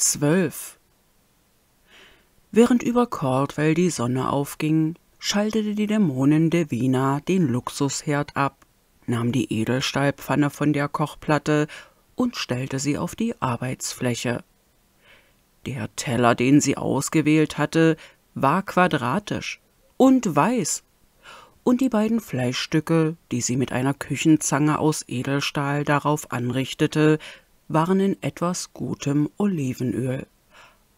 zwölf. Während über Cordwell die Sonne aufging, schaltete die Dämonin Devina den Luxusherd ab, nahm die Edelstahlpfanne von der Kochplatte und stellte sie auf die Arbeitsfläche. Der Teller, den sie ausgewählt hatte, war quadratisch und weiß, und die beiden Fleischstücke, die sie mit einer Küchenzange aus Edelstahl darauf anrichtete, waren in etwas gutem Olivenöl.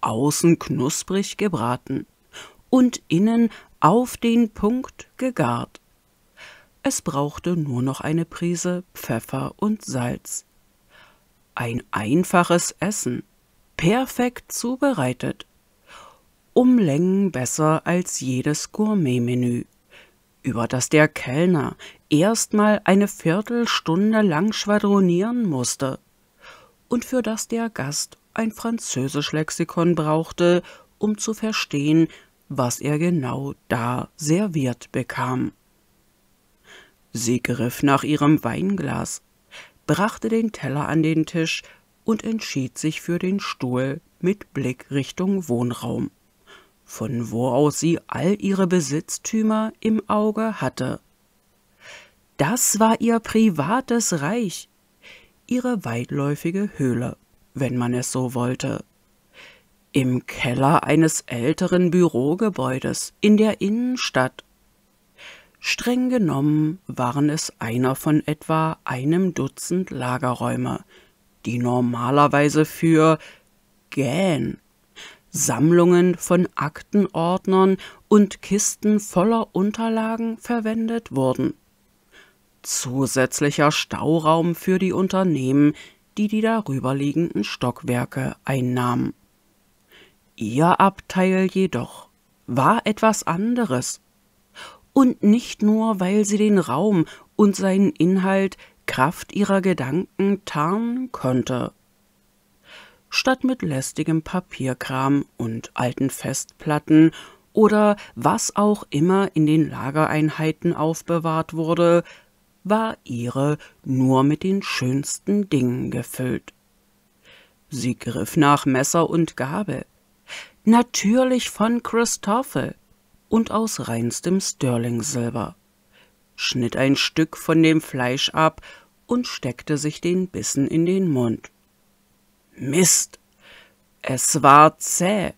Außen knusprig gebraten und innen auf den Punkt gegart. Es brauchte nur noch eine Prise Pfeffer und Salz. Ein einfaches Essen, perfekt zubereitet, um Längen besser als jedes Gourmet-Menü, über das der Kellner erstmal eine Viertelstunde lang schwadronieren musste und für das der Gast ein Französischlexikon brauchte, um zu verstehen, was er genau da serviert bekam. Sie griff nach ihrem Weinglas, brachte den Teller an den Tisch und entschied sich für den Stuhl mit Blick Richtung Wohnraum, von wo aus sie all ihre Besitztümer im Auge hatte. Das war ihr privates Reich, ihre weitläufige Höhle, wenn man es so wollte. Im Keller eines älteren Bürogebäudes in der Innenstadt. Streng genommen waren es einer von etwa einem Dutzend Lagerräume, die normalerweise für Gähn Sammlungen von Aktenordnern und Kisten voller Unterlagen verwendet wurden zusätzlicher Stauraum für die Unternehmen, die die darüberliegenden Stockwerke einnahmen. Ihr Abteil jedoch war etwas anderes. Und nicht nur, weil sie den Raum und seinen Inhalt Kraft ihrer Gedanken tarnen konnte. Statt mit lästigem Papierkram und alten Festplatten oder was auch immer in den Lagereinheiten aufbewahrt wurde, war ihre nur mit den schönsten Dingen gefüllt. Sie griff nach Messer und Gabel, natürlich von Christoffel und aus reinstem Sterlingsilber, schnitt ein Stück von dem Fleisch ab und steckte sich den Bissen in den Mund. Mist! Es war zäh!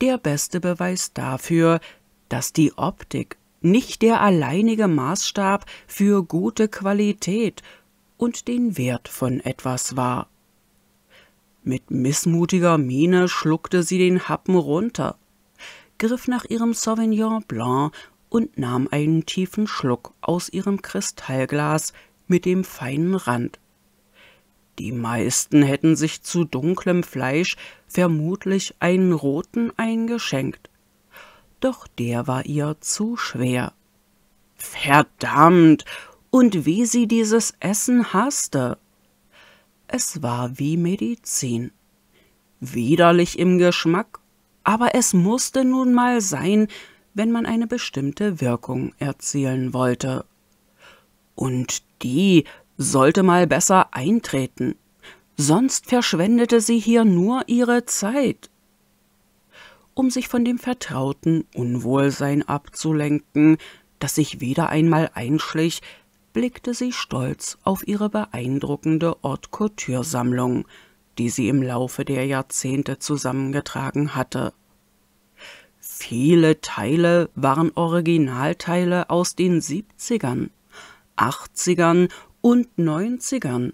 Der beste Beweis dafür, dass die Optik nicht der alleinige Maßstab für gute Qualität und den Wert von etwas war. Mit missmutiger Miene schluckte sie den Happen runter, griff nach ihrem Sauvignon Blanc und nahm einen tiefen Schluck aus ihrem Kristallglas mit dem feinen Rand. Die meisten hätten sich zu dunklem Fleisch vermutlich einen roten eingeschenkt doch der war ihr zu schwer. Verdammt! Und wie sie dieses Essen hasste! Es war wie Medizin. Widerlich im Geschmack, aber es musste nun mal sein, wenn man eine bestimmte Wirkung erzielen wollte. Und die sollte mal besser eintreten, sonst verschwendete sie hier nur ihre Zeit um sich von dem vertrauten Unwohlsein abzulenken, das sich wieder einmal einschlich, blickte sie stolz auf ihre beeindruckende Haute Couture-Sammlung, die sie im Laufe der Jahrzehnte zusammengetragen hatte. Viele Teile waren Originalteile aus den 70ern, 80ern und 90ern.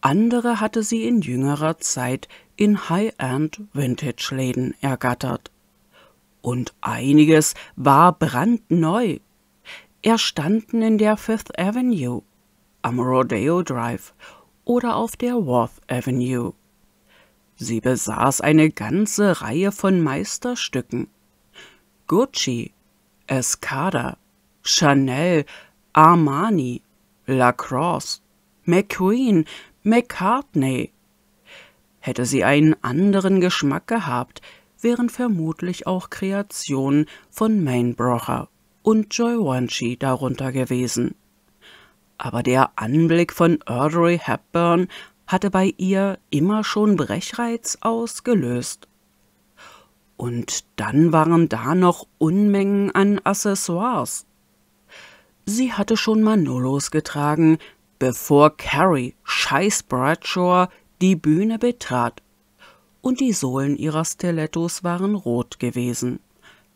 Andere hatte sie in jüngerer Zeit in High-End-Vintage-Läden ergattert. Und einiges war brandneu. Er standen in der Fifth Avenue, am Rodeo Drive oder auf der Worth Avenue. Sie besaß eine ganze Reihe von Meisterstücken. Gucci, Escada, Chanel, Armani, Lacrosse, McQueen, McCartney, Hätte sie einen anderen Geschmack gehabt, wären vermutlich auch Kreationen von Mainbrocher und Joy Wanchi darunter gewesen. Aber der Anblick von Audrey Hepburn hatte bei ihr immer schon Brechreiz ausgelöst. Und dann waren da noch Unmengen an Accessoires. Sie hatte schon Manolos getragen, bevor Carrie, Scheiß Bradshaw, die Bühne betrat, und die Sohlen ihrer Stilettos waren rot gewesen.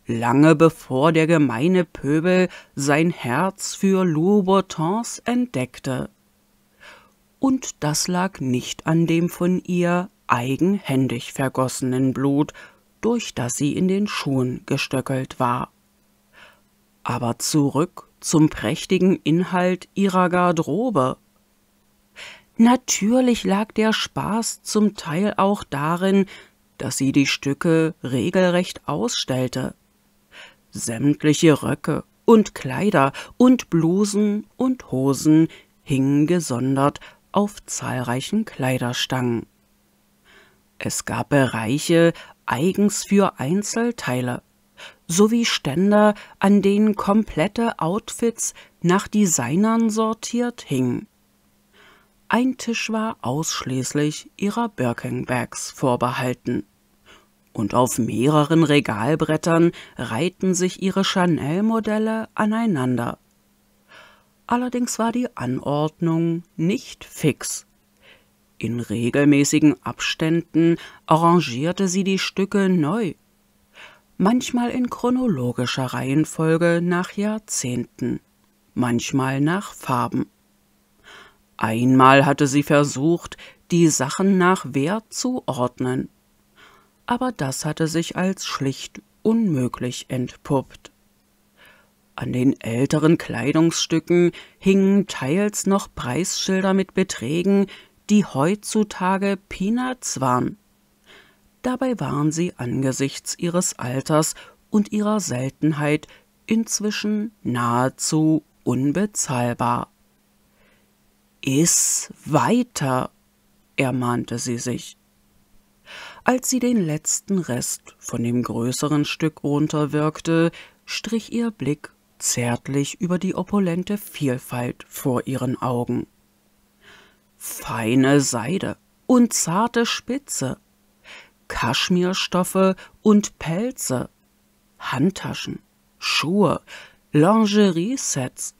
Lange bevor der gemeine Pöbel sein Herz für Louboutins entdeckte. Und das lag nicht an dem von ihr eigenhändig vergossenen Blut, durch das sie in den Schuhen gestöckelt war. Aber zurück zum prächtigen Inhalt ihrer Garderobe – Natürlich lag der Spaß zum Teil auch darin, dass sie die Stücke regelrecht ausstellte. Sämtliche Röcke und Kleider und Blusen und Hosen hingen gesondert auf zahlreichen Kleiderstangen. Es gab Bereiche eigens für Einzelteile, sowie Ständer, an denen komplette Outfits nach Designern sortiert hingen. Ein Tisch war ausschließlich ihrer Birkenbags vorbehalten. Und auf mehreren Regalbrettern reihten sich ihre Chanel-Modelle aneinander. Allerdings war die Anordnung nicht fix. In regelmäßigen Abständen arrangierte sie die Stücke neu, manchmal in chronologischer Reihenfolge nach Jahrzehnten, manchmal nach Farben. Einmal hatte sie versucht, die Sachen nach Wert zu ordnen. Aber das hatte sich als schlicht unmöglich entpuppt. An den älteren Kleidungsstücken hingen teils noch Preisschilder mit Beträgen, die heutzutage Peanuts waren. Dabei waren sie angesichts ihres Alters und ihrer Seltenheit inzwischen nahezu unbezahlbar. Iss weiter, ermahnte sie sich. Als sie den letzten Rest von dem größeren Stück runterwirkte, strich ihr Blick zärtlich über die opulente Vielfalt vor ihren Augen. Feine Seide und zarte Spitze, Kaschmirstoffe und Pelze, Handtaschen, Schuhe, Lingerie-Sets,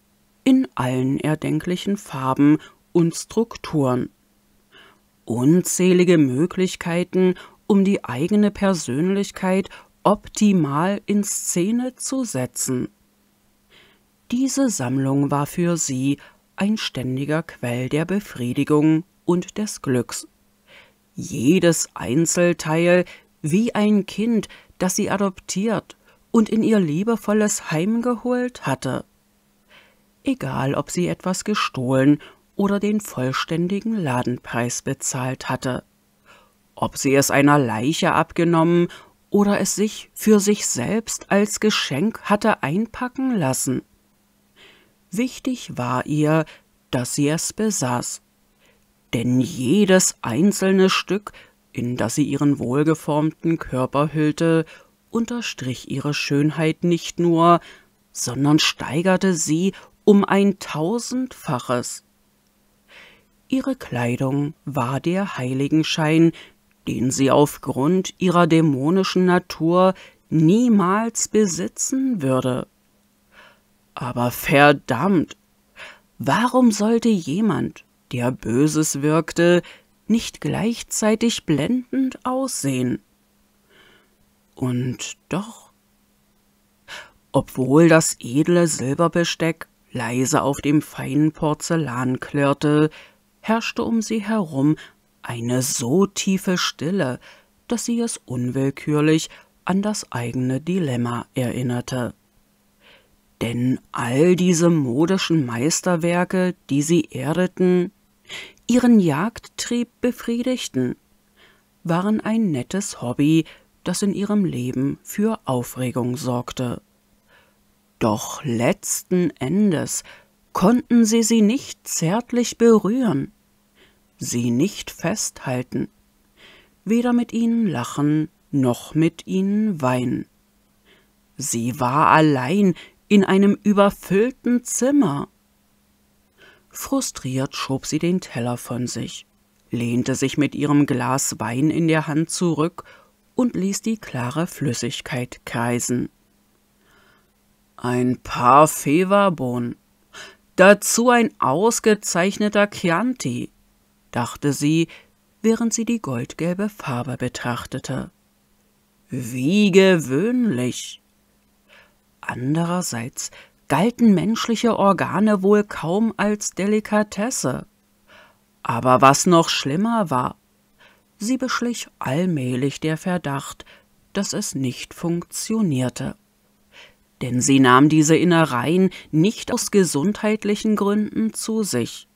in allen erdenklichen Farben und Strukturen. Unzählige Möglichkeiten, um die eigene Persönlichkeit optimal in Szene zu setzen. Diese Sammlung war für sie ein ständiger Quell der Befriedigung und des Glücks. Jedes Einzelteil wie ein Kind, das sie adoptiert und in ihr liebevolles Heim geholt hatte egal ob sie etwas gestohlen oder den vollständigen Ladenpreis bezahlt hatte. Ob sie es einer Leiche abgenommen oder es sich für sich selbst als Geschenk hatte einpacken lassen. Wichtig war ihr, dass sie es besaß. Denn jedes einzelne Stück, in das sie ihren wohlgeformten Körper hüllte, unterstrich ihre Schönheit nicht nur, sondern steigerte sie um ein tausendfaches. Ihre Kleidung war der Heiligenschein, den sie aufgrund ihrer dämonischen Natur niemals besitzen würde. Aber verdammt, warum sollte jemand, der Böses wirkte, nicht gleichzeitig blendend aussehen? Und doch, obwohl das edle Silberbesteck leise auf dem feinen Porzellan klirrte, herrschte um sie herum eine so tiefe Stille, dass sie es unwillkürlich an das eigene Dilemma erinnerte. Denn all diese modischen Meisterwerke, die sie erdeten, ihren Jagdtrieb befriedigten, waren ein nettes Hobby, das in ihrem Leben für Aufregung sorgte. Doch letzten Endes konnten sie sie nicht zärtlich berühren, sie nicht festhalten, weder mit ihnen lachen noch mit ihnen weinen. Sie war allein in einem überfüllten Zimmer. Frustriert schob sie den Teller von sich, lehnte sich mit ihrem Glas Wein in der Hand zurück und ließ die klare Flüssigkeit kreisen ein paar Feverbohnen, dazu ein ausgezeichneter Chianti, dachte sie, während sie die goldgelbe Farbe betrachtete. Wie gewöhnlich. Andererseits galten menschliche Organe wohl kaum als Delikatesse. Aber was noch schlimmer war, sie beschlich allmählich der Verdacht, dass es nicht funktionierte denn sie nahm diese Innereien nicht aus gesundheitlichen Gründen zu sich.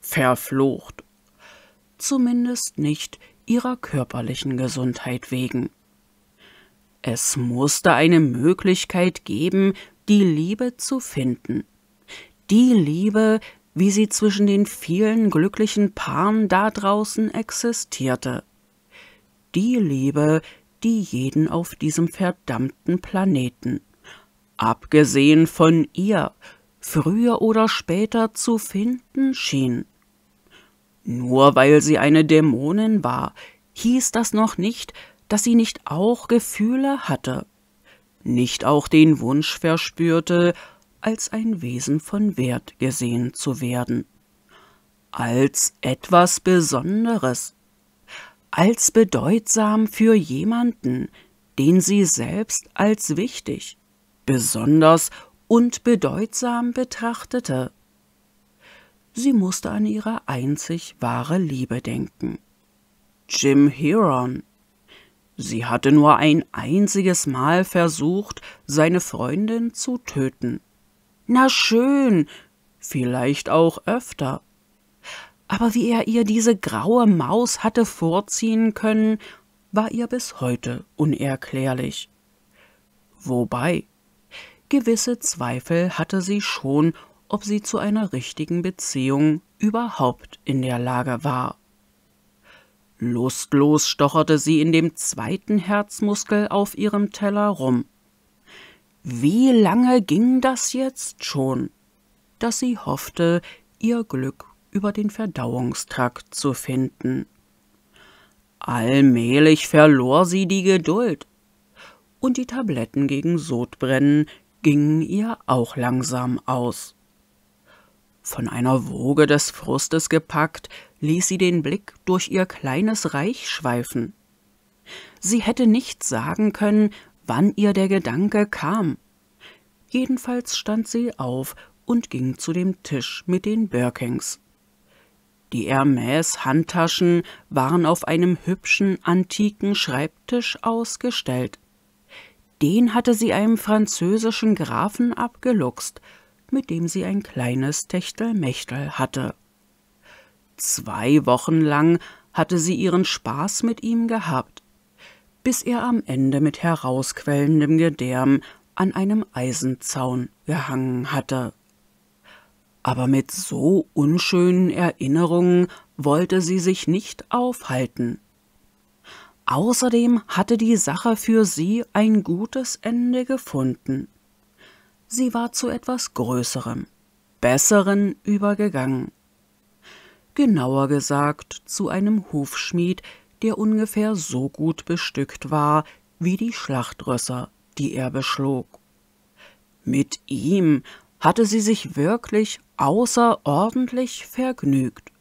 Verflucht. Zumindest nicht ihrer körperlichen Gesundheit wegen. Es musste eine Möglichkeit geben, die Liebe zu finden. Die Liebe, wie sie zwischen den vielen glücklichen Paaren da draußen existierte. Die Liebe, die jeden auf diesem verdammten Planeten abgesehen von ihr, früher oder später zu finden schien. Nur weil sie eine Dämonin war, hieß das noch nicht, dass sie nicht auch Gefühle hatte, nicht auch den Wunsch verspürte, als ein Wesen von Wert gesehen zu werden, als etwas Besonderes, als bedeutsam für jemanden, den sie selbst als wichtig, besonders und bedeutsam betrachtete. Sie musste an ihre einzig wahre Liebe denken. Jim Huron. Sie hatte nur ein einziges Mal versucht, seine Freundin zu töten. Na schön, vielleicht auch öfter. Aber wie er ihr diese graue Maus hatte vorziehen können, war ihr bis heute unerklärlich. Wobei, Gewisse Zweifel hatte sie schon, ob sie zu einer richtigen Beziehung überhaupt in der Lage war. Lustlos stocherte sie in dem zweiten Herzmuskel auf ihrem Teller rum. Wie lange ging das jetzt schon, dass sie hoffte, ihr Glück über den Verdauungstrakt zu finden. Allmählich verlor sie die Geduld, und die Tabletten gegen Sodbrennen gingen ihr auch langsam aus. Von einer Woge des Frustes gepackt, ließ sie den Blick durch ihr kleines Reich schweifen. Sie hätte nicht sagen können, wann ihr der Gedanke kam. Jedenfalls stand sie auf und ging zu dem Tisch mit den Birkings. Die Hermes Handtaschen waren auf einem hübschen antiken Schreibtisch ausgestellt den hatte sie einem französischen Grafen abgeluchst, mit dem sie ein kleines Techtelmechtel hatte. Zwei Wochen lang hatte sie ihren Spaß mit ihm gehabt, bis er am Ende mit herausquellendem Gedärm an einem Eisenzaun gehangen hatte. Aber mit so unschönen Erinnerungen wollte sie sich nicht aufhalten. Außerdem hatte die Sache für sie ein gutes Ende gefunden. Sie war zu etwas Größerem, Besseren übergegangen. Genauer gesagt zu einem Hufschmied, der ungefähr so gut bestückt war wie die Schlachtrösser, die er beschlug. Mit ihm hatte sie sich wirklich außerordentlich vergnügt.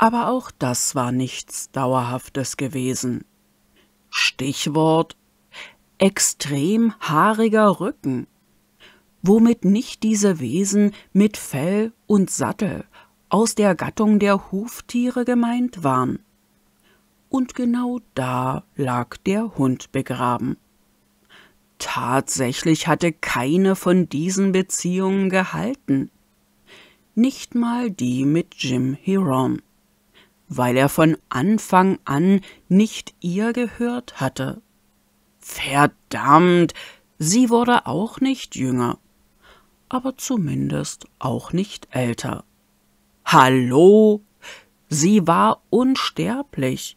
Aber auch das war nichts Dauerhaftes gewesen. Stichwort extrem haariger Rücken, womit nicht diese Wesen mit Fell und Sattel aus der Gattung der Huftiere gemeint waren. Und genau da lag der Hund begraben. Tatsächlich hatte keine von diesen Beziehungen gehalten. Nicht mal die mit Jim Hiron weil er von Anfang an nicht ihr gehört hatte. Verdammt, sie wurde auch nicht jünger, aber zumindest auch nicht älter. Hallo, sie war unsterblich.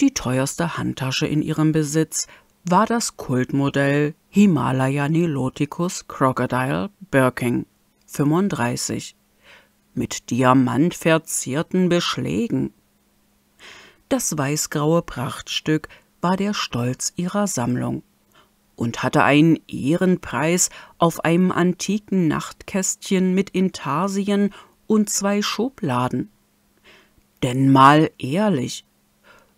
Die teuerste Handtasche in ihrem Besitz war das Kultmodell Himalaya Niloticus Crocodile Birking 35 mit diamantverzierten Beschlägen. Das weißgraue Prachtstück war der Stolz ihrer Sammlung und hatte einen Ehrenpreis auf einem antiken Nachtkästchen mit Intarsien und zwei Schubladen. Denn mal ehrlich,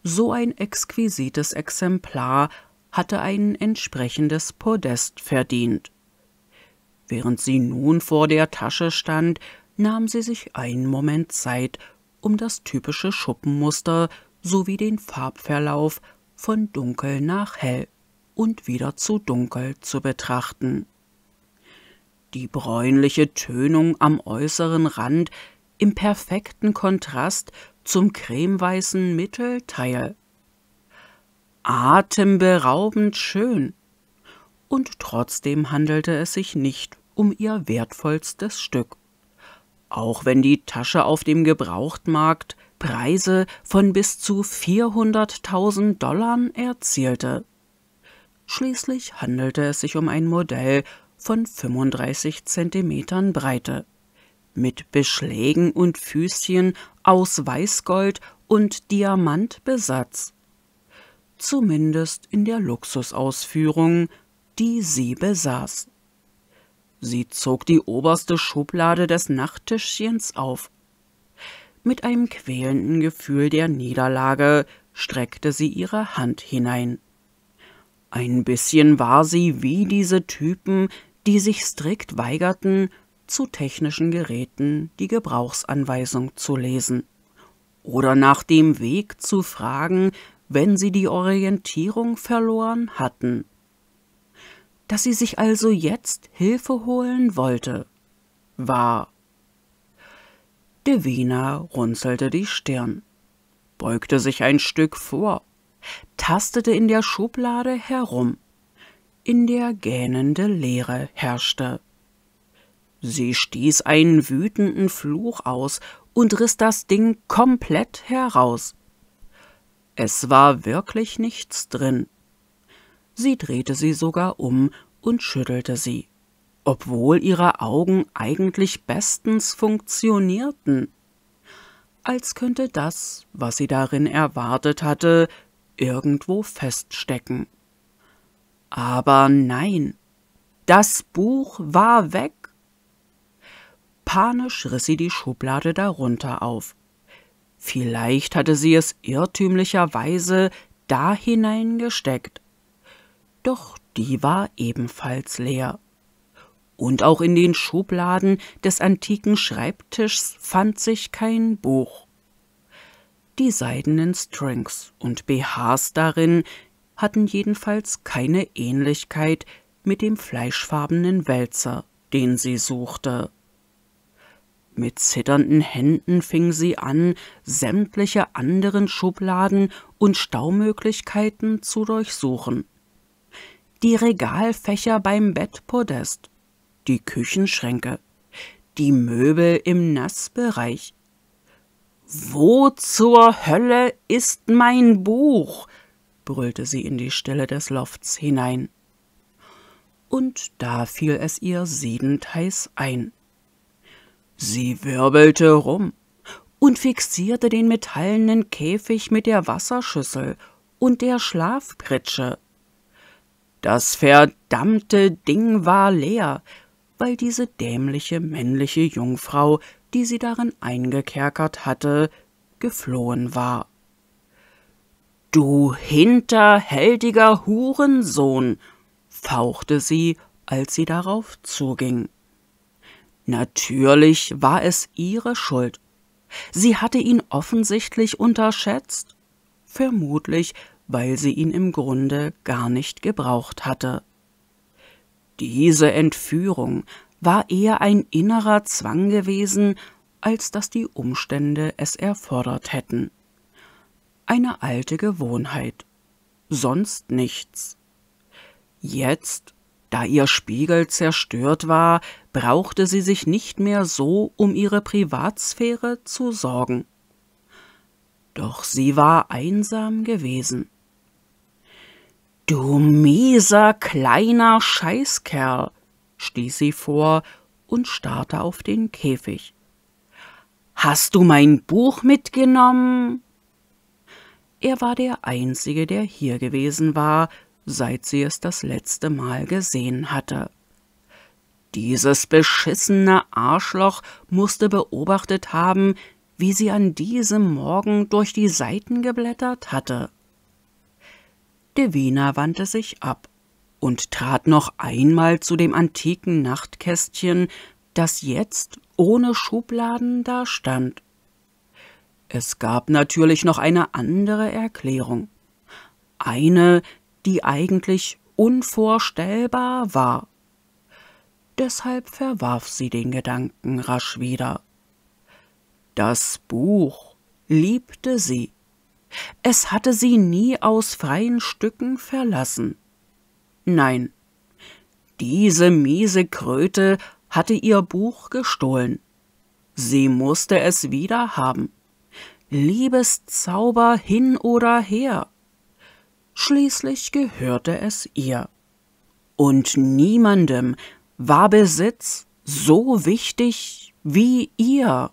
so ein exquisites Exemplar hatte ein entsprechendes Podest verdient. Während sie nun vor der Tasche stand, nahm sie sich einen Moment Zeit, um das typische Schuppenmuster sowie den Farbverlauf von dunkel nach hell und wieder zu dunkel zu betrachten. Die bräunliche Tönung am äußeren Rand im perfekten Kontrast zum cremeweißen Mittelteil. Atemberaubend schön. Und trotzdem handelte es sich nicht um ihr wertvollstes Stück auch wenn die Tasche auf dem Gebrauchtmarkt Preise von bis zu 400.000 Dollar erzielte. Schließlich handelte es sich um ein Modell von 35 cm Breite, mit Beschlägen und Füßchen aus Weißgold und Diamantbesatz. Zumindest in der Luxusausführung, die sie besaß. Sie zog die oberste Schublade des Nachttischchens auf. Mit einem quälenden Gefühl der Niederlage streckte sie ihre Hand hinein. Ein bisschen war sie wie diese Typen, die sich strikt weigerten, zu technischen Geräten die Gebrauchsanweisung zu lesen oder nach dem Weg zu fragen, wenn sie die Orientierung verloren hatten dass sie sich also jetzt Hilfe holen wollte, war. Der Wiener runzelte die Stirn, beugte sich ein Stück vor, tastete in der Schublade herum, in der gähnende Leere herrschte. Sie stieß einen wütenden Fluch aus und riss das Ding komplett heraus. Es war wirklich nichts drin. Sie drehte sie sogar um und schüttelte sie, obwohl ihre Augen eigentlich bestens funktionierten. Als könnte das, was sie darin erwartet hatte, irgendwo feststecken. Aber nein, das Buch war weg. Panisch riss sie die Schublade darunter auf. Vielleicht hatte sie es irrtümlicherweise da hineingesteckt doch die war ebenfalls leer. Und auch in den Schubladen des antiken Schreibtischs fand sich kein Buch. Die seidenen Strings und BHs darin hatten jedenfalls keine Ähnlichkeit mit dem fleischfarbenen Wälzer, den sie suchte. Mit zitternden Händen fing sie an, sämtliche anderen Schubladen und Staumöglichkeiten zu durchsuchen die Regalfächer beim Bettpodest, die Küchenschränke, die Möbel im Nassbereich. Wo zur Hölle ist mein Buch? brüllte sie in die Stille des Lofts hinein. Und da fiel es ihr siedend heiß ein. Sie wirbelte rum und fixierte den metallenen Käfig mit der Wasserschüssel und der Schlafpritsche das verdammte Ding war leer, weil diese dämliche männliche Jungfrau, die sie darin eingekerkert hatte, geflohen war. Du hinterhältiger Hurensohn, fauchte sie, als sie darauf zuging. Natürlich war es ihre Schuld. Sie hatte ihn offensichtlich unterschätzt. Vermutlich weil sie ihn im Grunde gar nicht gebraucht hatte. Diese Entführung war eher ein innerer Zwang gewesen, als dass die Umstände es erfordert hätten. Eine alte Gewohnheit, sonst nichts. Jetzt, da ihr Spiegel zerstört war, brauchte sie sich nicht mehr so um ihre Privatsphäre zu sorgen. Doch sie war einsam gewesen. Du mieser kleiner Scheißkerl, stieß sie vor und starrte auf den Käfig. Hast du mein Buch mitgenommen? Er war der Einzige, der hier gewesen war, seit sie es das letzte Mal gesehen hatte. Dieses beschissene Arschloch musste beobachtet haben, wie sie an diesem Morgen durch die Seiten geblättert hatte. Der Wiener wandte sich ab und trat noch einmal zu dem antiken Nachtkästchen, das jetzt ohne Schubladen dastand. Es gab natürlich noch eine andere Erklärung. Eine, die eigentlich unvorstellbar war. Deshalb verwarf sie den Gedanken rasch wieder. Das Buch liebte sie. Es hatte sie nie aus freien Stücken verlassen. Nein, diese miese Kröte hatte ihr Buch gestohlen. Sie musste es wieder haben. Liebeszauber hin oder her. Schließlich gehörte es ihr. Und niemandem war Besitz so wichtig wie ihr.